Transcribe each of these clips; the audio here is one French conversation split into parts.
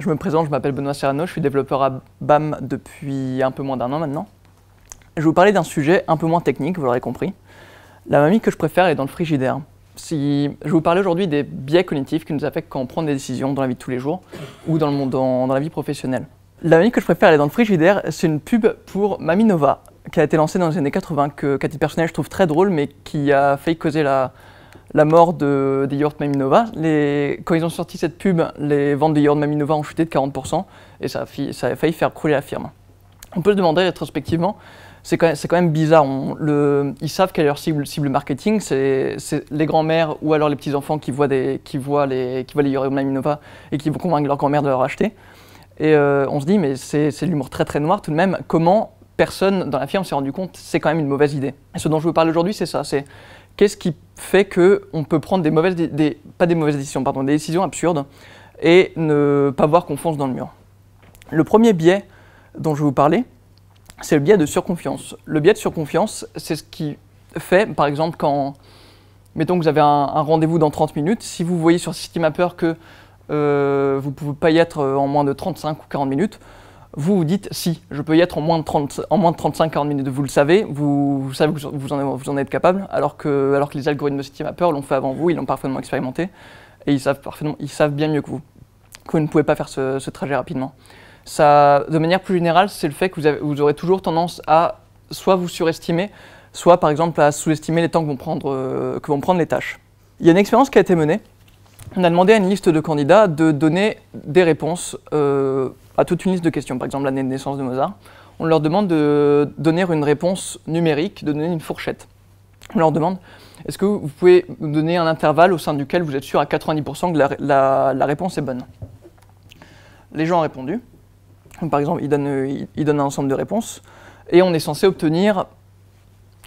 Je me présente, je m'appelle Benoît Serrano, je suis développeur à BAM depuis un peu moins d'un an maintenant. Je vais vous parler d'un sujet un peu moins technique, vous l'aurez compris. La mamie que je préfère est dans le frigidaire. Si je vais vous parler aujourd'hui des biais cognitifs qui nous affectent quand on prend des décisions dans la vie de tous les jours ou dans, la vie professionnelle. La mamie que je préfère est dans le frigidaire, c'est une pub pour Mamie Nova, qui a été lancée dans les années 80, que, qu'à titre personnel je trouve très drôle, mais qui a failli causer la, la mort de, des Maminova. Les, quand ils ont sorti cette pub, les ventes de yaourts Maminova ont chuté de 40% et ça a, failli faire crouler la firme. On peut se demander rétrospectivement, c'est quand, même bizarre. ils savent quelle est leur cible, marketing. C'est les grands-mères ou alors les petits-enfants qui voient, les, qui Maminova et qui vont convaincre leur grand-mère de leur acheter. Et euh, on se dit, mais c'est l'humour très très noir tout de même. Comment personne dans la firme s'est rendu compte C'est quand même une mauvaise idée. Et ce dont je vous parle aujourd'hui, c'est ça. C'est qu'est-ce qui fait qu'on peut prendre des mauvaises, pas des mauvaises décisions, pardon, des décisions absurdes et ne pas voir qu'on fonce dans le mur. Le premier biais dont je vais vous parler, c'est le biais de surconfiance. Le biais de surconfiance, c'est ce qui fait, par exemple, quand, mettons que vous avez un, rendez-vous dans 30 minutes, si vous voyez sur Systemapper que euh, vous ne pouvez pas y être en moins de 35 ou 40 minutes, vous vous dites si, je peux y être en moins de, 30, en moins de 35-40 minutes. Vous le savez, vous, savez que vous, en, êtes capable, alors que, alors que les algorithmes de City l'ont fait avant vous, ils l'ont parfaitement expérimenté, et ils savent, parfaitement, ils savent bien mieux que vous que vous ne pouvez pas faire ce, trajet rapidement. Ça, de manière plus générale, c'est le fait que vous, vous aurez toujours tendance à soit vous surestimer, soit par exemple à sous-estimer les temps que vont, prendre, euh, que vont prendre les tâches. Il y a une expérience qui a été menée. On a demandé à une liste de candidats de donner des réponses euh, à toute une liste de questions, par exemple l'année de naissance de Mozart, on leur demande de donner une réponse numérique, de donner une fourchette. On leur demande est-ce que vous pouvez donner un intervalle au sein duquel vous êtes sûr à 90% que la, réponse est bonne Les gens ont répondu. Par exemple, ils donnent, un ensemble de réponses. Et on est censé obtenir,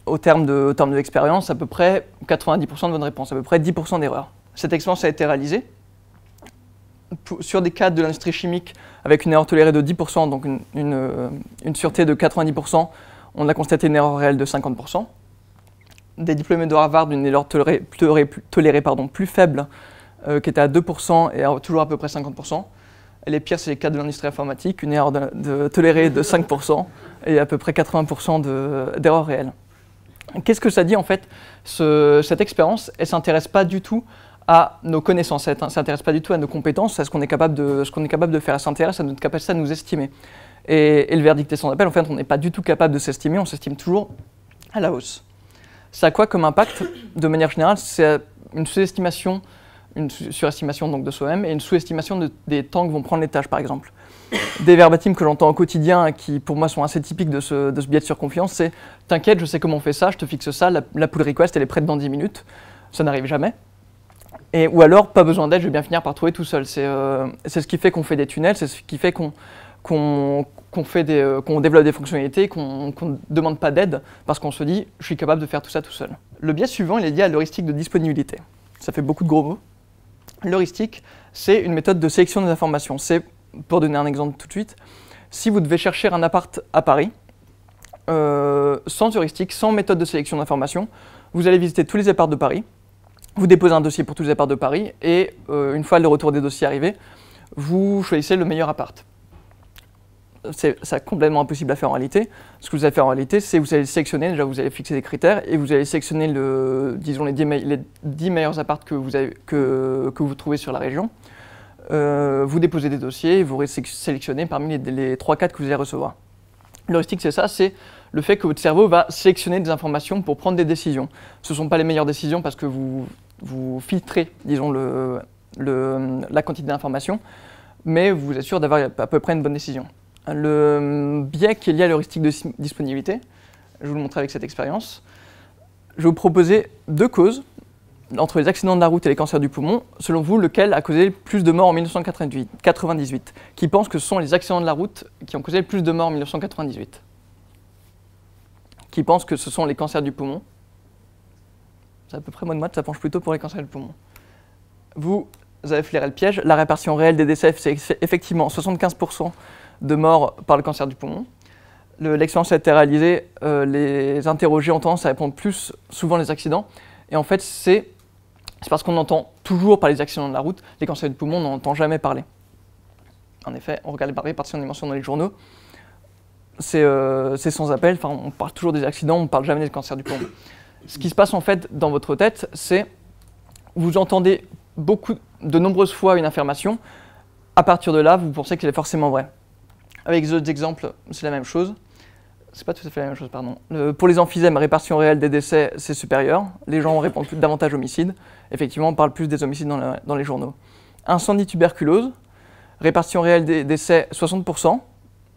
au terme de, au terme de l'expérience, à peu près 90% de bonnes réponses, à peu près 10% d'erreurs. Cette expérience a été réalisée sur des cas de l'industrie chimique avec une erreur tolérée de 10%, donc euh, une, sûreté de 90%, on a constaté une erreur réelle de 50%. Des diplômés de Harvard, une erreur tolérée, tolérée, pardon, plus faible, euh, qui était à 2% et toujours à peu près 50%. les pires, c'est les cas de l'industrie informatique, une erreur de, tolérée de 5% et à peu près 80% d'erreurs réelle. réelles. Qu'est-ce que ça dit en fait Cette expérience, elle s'intéresse pas du tout à nos connaissances, ça ne s'intéresse pas du tout à nos compétences, à ce qu'on est, capable de, ce qu'on est capable de faire, ça s'intéresse à notre capacité à nous estimer. Et, le verdict est sans appel, en fait on n'est pas du tout capable de s'estimer, on s'estime toujours à la hausse. Ça a quoi comme impact De manière générale, c'est euh, une sous-estimation, une surestimation donc de soi-même et une sous-estimation des temps que vont prendre les tâches par exemple. Des verbatims que j'entends au quotidien qui pour moi sont assez typiques de ce, biais de surconfiance, c'est « t'inquiète, je sais comment on fait ça, je te fixe ça, la, la pull request elle est prête dans 10 minutes ». Ça n'arrive jamais, et, ou alors, pas besoin d'aide, je vais bien finir par trouver tout seul. C'est euh, ce qui fait qu'on fait des tunnels, c'est ce qui fait qu'on qu'on qu'on euh, développe des fonctionnalités, qu'on ne demande pas d'aide, parce qu'on se dit, je suis capable de faire tout ça tout seul. Le biais suivant, il est lié à l'heuristique de disponibilité. Ça fait beaucoup de gros mots. L'heuristique, c'est une méthode de sélection des informations. C'est, pour donner un exemple tout de suite, si vous devez chercher un appart à Paris, euh, sans heuristique, sans méthode de sélection d'informations, vous allez visiter tous les apparts de Paris, vous déposez un dossier pour tous les apparts de Paris et euh, une fois le retour des dossiers arrivé, vous choisissez le meilleur appart. C'est complètement impossible à faire en réalité. Ce que vous allez faire en réalité, c'est vous allez sélectionner, déjà vous allez fixer des critères et vous allez sélectionner le, disons les 10, les meilleurs apparts que vous, avez, que, que, vous trouvez sur la région. Euh, vous déposez des dossiers et vous sélectionnez parmi les, les 3-4 que vous allez recevoir. L'heuristique, c'est ça, c'est le fait que votre cerveau va sélectionner des informations pour prendre des décisions. Ce ne sont pas les meilleures décisions parce que vous, vous filtrez, disons, le, la quantité d'informations, mais vous êtes sûr d'avoir à peu près une bonne décision. Le biais qui est lié à l'heuristique de disponibilité, je vous le montre avec cette expérience, je vais vous proposer deux causes entre les accidents de la route et les cancers du poumon, selon vous, lequel a causé le plus de morts en 1998 Qui pense que ce sont les accidents de la route qui ont causé le plus de morts en 1998 qui pensent que ce sont les cancers du poumon. C'est à peu près moi de moi, ça penche plutôt pour les cancers du poumon. Vous, vous avez flairé le piège. La répartition réelle des décès, c'est effectivement 75% de morts par le cancer du poumon. L'expérience a été réalisée, euh, les interrogés ont tendance à répondre plus souvent les accidents. Et en fait, c'est parce qu'on entend toujours par les accidents de la route, les cancers du poumon, on n'en jamais parler. En effet, on regarde les qu'on des mentions dans les journaux, euh, c'est sans appel. Enfin, on parle toujours des accidents, on ne parle jamais des cancers du poumon. Ce qui se passe en fait dans votre tête, c'est vous entendez beaucoup, de nombreuses fois une affirmation. À partir de là, vous pensez qu'elle est forcément vraie. Avec d'autres exemples, c'est la même chose. C'est pas tout à fait la même chose, pardon. Euh, pour les emphysèmes, répartition réelle des décès, c'est supérieur. Les gens répondent plus, davantage homicides. Effectivement, on parle plus des homicides dans, dans les journaux. Incendie tuberculose, répartition réelle des décès, 60%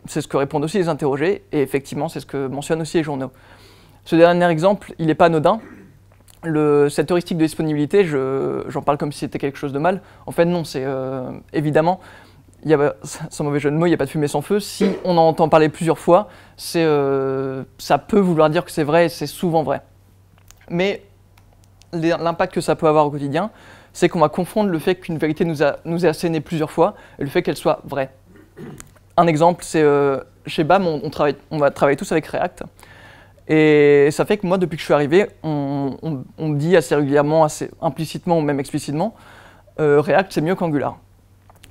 c'est ce que répondent aussi les interrogés, et effectivement, c'est ce que mentionnent aussi les journaux. Ce dernier exemple, il n'est pas anodin. Le, cette heuristique de disponibilité, j'en parle comme si c'était quelque chose de mal. En fait, non, c'est euh, évidemment, y a, sans mauvais jeu de mots, il n'y a pas de fumée sans feu. Si on en entend parler plusieurs fois, euh, ça peut vouloir dire que c'est vrai et c'est souvent vrai. Mais l'impact que ça peut avoir au quotidien, c'est qu'on va confondre le fait qu'une vérité nous, a, nous est assénée plusieurs fois et le fait qu'elle soit vraie. Un exemple, c'est euh, chez BAM, on, travaille, va travailler tous avec React. Et ça fait que moi, depuis que je suis arrivé, on, on, dit assez régulièrement, assez implicitement ou même explicitement, euh, React, c'est mieux qu'Angular.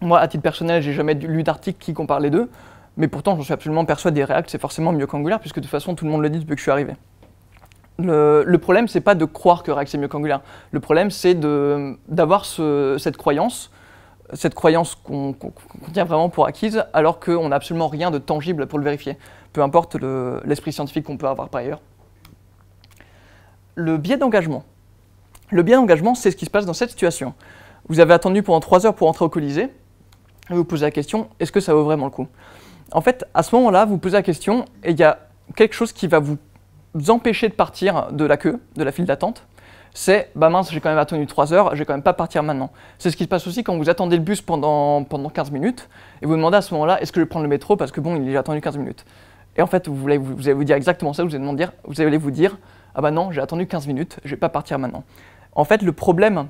Moi, à titre personnel, j'ai jamais lu d'article qui compare les deux, mais pourtant, j'en suis absolument persuadé, React, c'est forcément mieux qu'Angular, puisque de toute façon, tout le monde le dit depuis que je suis arrivé. Le, problème, c'est pas de croire que React, c'est mieux qu'Angular. Le problème, c'est d'avoir cette croyance cette croyance qu'on contient tient vraiment pour acquise, alors qu'on n'a absolument rien de tangible pour le vérifier, peu importe l'esprit scientifique qu'on peut avoir par ailleurs. Le biais d'engagement. Le biais d'engagement, c'est ce qui se passe dans cette situation. Vous avez attendu pendant trois heures pour entrer au Colisée, et vous vous posez la question, est-ce que ça vaut vraiment le coup En fait, à ce moment-là, vous posez la question, et il y a quelque chose qui va vous empêcher de partir de la queue, de la file d'attente, c'est bah mince, j'ai quand même attendu 3 heures, je vais quand même pas partir maintenant. C'est ce qui se passe aussi quand vous attendez le bus pendant, pendant 15 minutes et vous, demandez à ce moment-là est-ce que je vais prendre le métro parce que bon, il est attendu 15 minutes. Et en fait, vous, voulez, vous, allez vous dire exactement ça, vous allez, dire vous allez vous dire ah bah non, j'ai attendu 15 minutes, je vais pas partir maintenant. En fait, le problème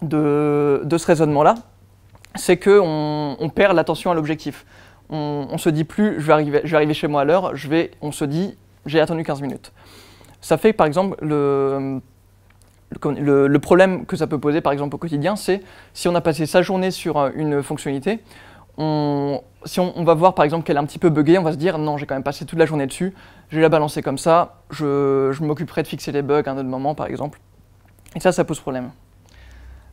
de, de ce raisonnement-là, c'est qu'on on perd l'attention à l'objectif. On, on, se dit plus, je vais arriver, je vais arriver chez moi à l'heure, je vais, on se dit, j'ai attendu 15 minutes. Ça fait par exemple le, le, problème que ça peut poser, par exemple, au quotidien, c'est si on a passé sa journée sur euh, une fonctionnalité, on, si on, va voir par exemple qu'elle est un petit peu buggée, on va se dire non, j'ai quand même passé toute la journée dessus, je vais la balancer comme ça, je, m'occuperai de fixer les bugs à un autre moment, par exemple. Et ça, ça pose problème.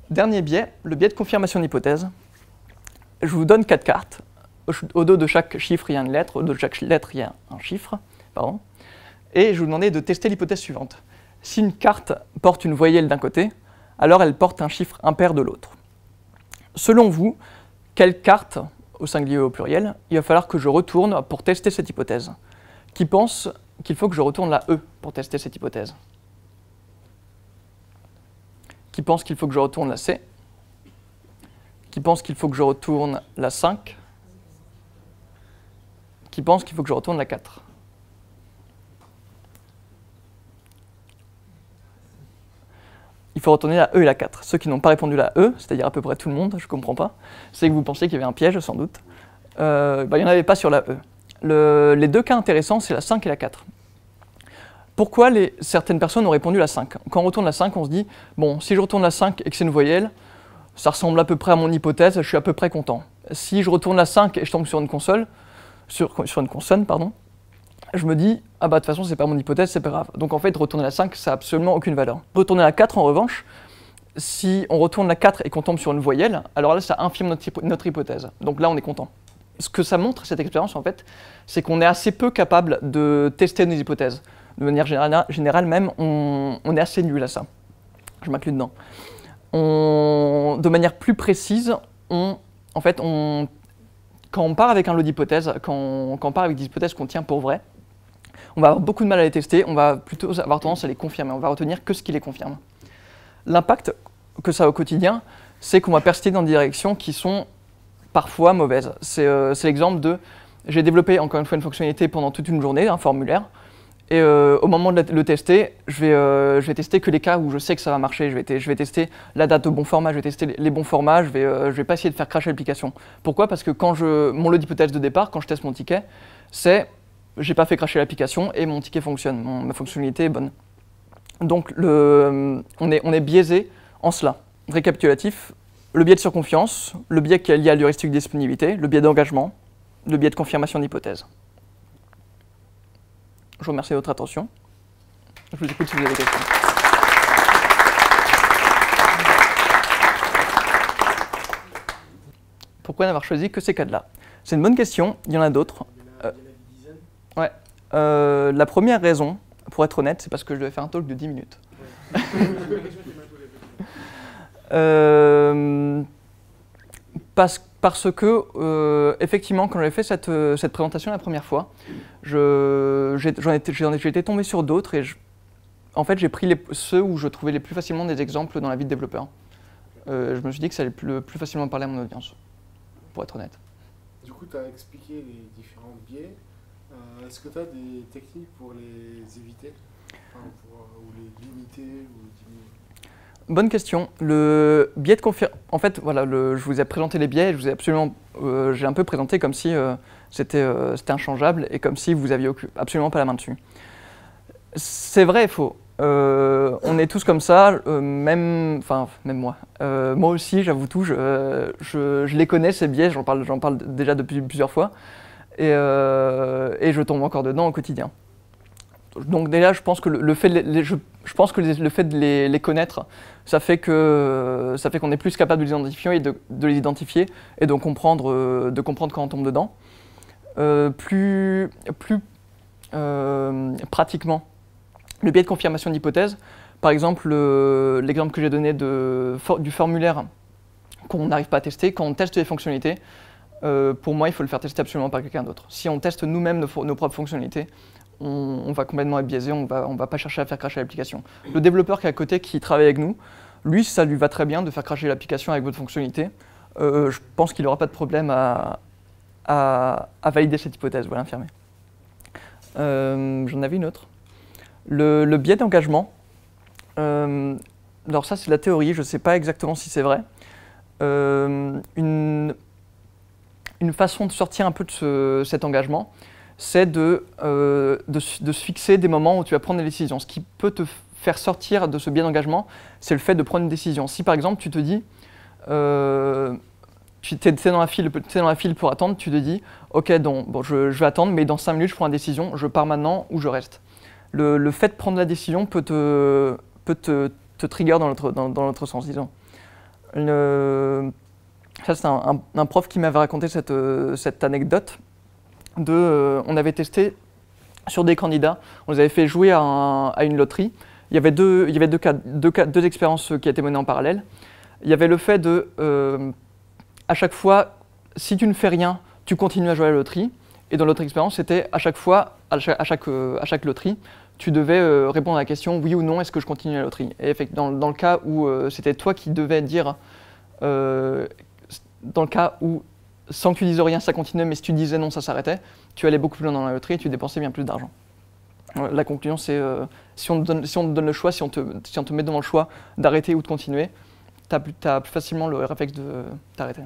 Dernier biais, le biais de confirmation d'hypothèse. Je vous donne quatre cartes. Au, au dos de chaque chiffre, il y a une lettre. Au dos de chaque lettre, il y a un chiffre. Pardon. Et je vous demandais de tester l'hypothèse suivante. Si une carte porte une voyelle d'un côté, alors elle porte un chiffre impair de l'autre. Selon vous, quelle carte, au singulier ou au pluriel, il va falloir que je retourne pour tester cette hypothèse Qui pense qu'il faut que je retourne la E pour tester cette hypothèse Qui pense qu'il faut que je retourne la C Qui pense qu'il faut que je retourne la 5 Qui pense qu'il faut que je retourne la 4 il faut retourner la E et la 4. Ceux qui n'ont pas répondu la E, c'est-à-dire à peu près tout le monde, je ne comprends pas, c'est que vous pensez qu'il y avait un piège, sans doute. Euh, bah, il n'y en avait pas sur la E. les deux cas intéressants, c'est la 5 et la 4. Pourquoi certaines personnes ont répondu la 5 Quand on retourne la 5, on se dit, bon, si je retourne la 5 et que c'est une voyelle, ça ressemble à peu près à mon hypothèse, je suis à peu près content. Si je retourne la 5 et je tombe sur une console, sur une consonne, pardon, je me dis, ah bah de toute façon, c'est pas mon hypothèse, c'est pas grave. Donc en fait, retourner la 5, ça n'a absolument aucune valeur. Retourner la 4, en revanche, si on retourne la 4 et qu'on tombe sur une voyelle, alors là, ça infirme notre, notre hypothèse. Donc là, on est content. Ce que ça montre, cette expérience, en fait, c'est qu'on est assez peu capable de tester nos hypothèses. De manière générale, même, on, est assez nul à ça. Je m'inclus dedans. On, de manière plus précise, on, en fait, on, quand on part avec un lot d'hypothèses, quand, quand on part avec des hypothèses qu'on tient pour vraies, on va avoir beaucoup de mal à les tester, on va plutôt avoir tendance à les confirmer, on va retenir que ce qui les confirme. L'impact que ça a au quotidien, c'est qu'on va persister dans des directions qui sont parfois mauvaises. C'est euh, l'exemple de, j'ai développé encore une fois une fonctionnalité pendant toute une journée, un formulaire, et euh, au moment de le tester, je vais, euh, je tester que les cas où je sais que ça va marcher. Je vais, je vais tester la date au bon format, je vais tester les bons formats, je vais, vais pas essayer de faire crasher l'application. Pourquoi Parce que quand je, mon lot d'hypothèses de départ, quand je teste mon ticket, c'est j'ai pas fait cracher l'application et mon ticket fonctionne, ma fonctionnalité est bonne. Donc le, on, est, on est biaisé en cela. Récapitulatif, le biais de surconfiance, le biais qui est lié à l'heuristique disponibilité, le biais d'engagement, le biais de confirmation d'hypothèse. Je vous remercie de votre attention. Je vous écoute si vous avez des questions. Pourquoi n'avoir choisi que ces cas-là C'est une bonne question, il y en a d'autres. Ouais. Euh, la première raison, pour être honnête, c'est parce que je devais faire un talk de 10 minutes. Euh, parce, que, euh, effectivement, quand j'avais fait cette, présentation la première fois, j'en je, étais, tombé sur d'autres et en fait, j'ai pris les, ceux où je trouvais les plus facilement des exemples dans la vie de développeur. je me suis dit que ça allait plus, plus facilement parler à mon audience, pour être honnête. Du coup, tu as expliqué les différents biais. Euh, est-ce que tu as des techniques pour les éviter euh, Ou les limiter Bonne question. Le biais de En fait, voilà, je vous ai présenté les biais. Je vous ai absolument, euh, j'ai un peu présenté comme si c'était, c'était inchangeable et comme si vous aviez absolument pas la main dessus. C'est vrai et faux. on est tous comme ça, même, enfin, même moi. moi aussi, j'avoue tout. Je, je, les connais ces biais. J'en parle, j'en parle déjà depuis plusieurs fois. Euh, et, je tombe encore dedans au quotidien. Donc déjà, je pense que le, fait de les, je, pense que le fait de les, connaître, ça fait que ça fait qu'on est plus capable de les identifier et de, les identifier et donc comprendre, euh, de comprendre quand on tombe dedans. Euh, plus pratiquement, le biais de confirmation d'hypothèse, par exemple, l'exemple que j'ai donné de, du formulaire qu'on n'arrive pas à tester, quand on teste les fonctionnalités, euh, pour moi, il faut le faire tester absolument par quelqu'un d'autre. Si on teste nous-mêmes nos, propres fonctionnalités, on, va complètement être biaisé, on ne va pas chercher à faire crasher l'application. Le développeur qui est à côté, qui travaille avec nous, lui, ça lui va très bien de faire crasher l'application avec votre fonctionnalité. Euh, je pense qu'il n'aura pas de problème à, valider cette hypothèse, voilà, infirmée. Euh, j'en avais une autre. Le, biais d'engagement. alors ça, c'est la théorie, je ne sais pas exactement si c'est vrai. Une, une façon de sortir un peu de cet engagement, c'est euh, de, se fixer des moments où tu vas prendre des décisions. Ce qui peut te faire sortir de ce bien d'engagement, c'est le fait de prendre une décision. Si par exemple tu te dis, euh, tu es, dans la file, dans la file pour attendre, tu te dis, ok, donc, je, vais attendre, mais dans 5 minutes je prends une décision, je pars maintenant ou je reste. Le, fait de prendre la décision peut te, peut te, trigger dans l'autre dans, dans sens, disons. Le, ça, c'est un, prof qui m'avait raconté cette, euh, cette anecdote. De, euh, on avait testé sur des candidats, on les avait fait jouer à, une loterie. Il y avait, deux, il y avait deux, deux, expériences euh, qui étaient menées en parallèle. Il y avait le fait de, à chaque fois, si tu ne fais rien, tu continues à jouer à la loterie. Et dans l'autre expérience, c'était à chaque fois, à chaque, à chaque, loterie, tu devais répondre à la question oui ou non, est-ce que je continue à la loterie Et dans, le cas où c'était toi qui devais dire dans le cas où, sans que tu dises rien, ça continuait, mais si tu disais non, ça s'arrêtait, tu allais beaucoup plus loin dans la loterie et tu dépensais bien plus d'argent. Euh, la conclusion, c'est euh, si, on te donne, le choix, si on te, met devant le choix d'arrêter ou de continuer, tu as, as plus facilement le réflexe de t'arrêter.